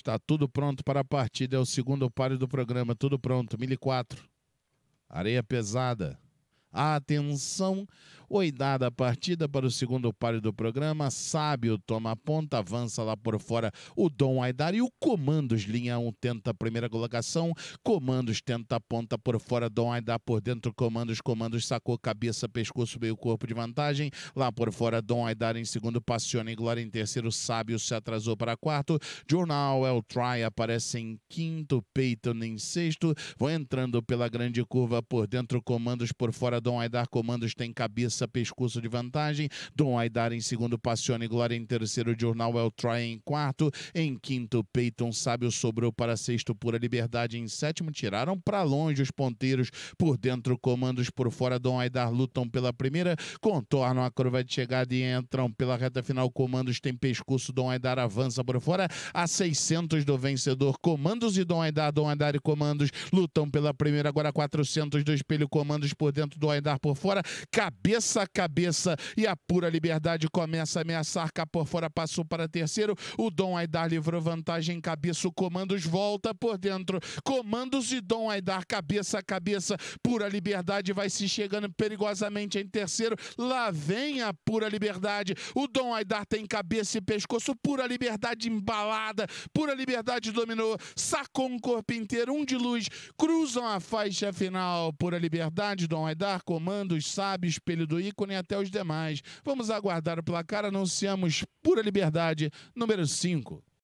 Está tudo pronto para a partida. É o segundo páreo do programa. Tudo pronto. 1004. Areia pesada. Atenção, Oidada a partida para o segundo páreo do programa. Sábio toma a ponta, avança lá por fora o Dom Aidar e o Comandos linha 1 tenta a primeira colocação. Comandos tenta a ponta por fora, Dom Aidar por dentro. Comandos, Comandos sacou cabeça, pescoço, meio corpo de vantagem. Lá por fora, Dom Aidar em segundo, Passione Glória em terceiro. Sábio se atrasou para quarto. Jornal El Try aparece em quinto, Peyton em sexto. Vão entrando pela grande curva por dentro, Comandos por fora, Dom Aidar. Comandos tem cabeça pescoço de vantagem. Dom Aidar em segundo, Passione Glória em terceiro, Jornal El Try em quarto. Em quinto, Peyton Sábio sobrou para sexto, Pura Liberdade em sétimo. Tiraram para longe os ponteiros por dentro, comandos por fora. Dom Aidar lutam pela primeira, contornam a curva de chegada e entram pela reta final. Comandos tem pescoço, Dom Aidar avança por fora. A 600 do vencedor, comandos e Dom Aidar, Dom Aidar e comandos lutam pela primeira. Agora 400 do espelho, comandos por dentro, Dom Aidar por fora. Cabeça nossa cabeça e a pura liberdade começa a ameaçar. Cá por fora passou para terceiro. O Dom Aidar livrou vantagem, cabeça, o comandos volta por dentro. Comandos de Dom Aidar, cabeça a cabeça. Pura liberdade vai se chegando perigosamente em terceiro. Lá vem a pura liberdade. O Dom Aidar tem cabeça e pescoço. Pura liberdade embalada. Pura liberdade dominou. Sacou um corpo inteiro, um de luz. Cruzam a faixa final. Pura liberdade, Dom Aidar, comandos, sabe, espelho do do ícone até os demais. Vamos aguardar o placar, anunciamos Pura Liberdade, número 5.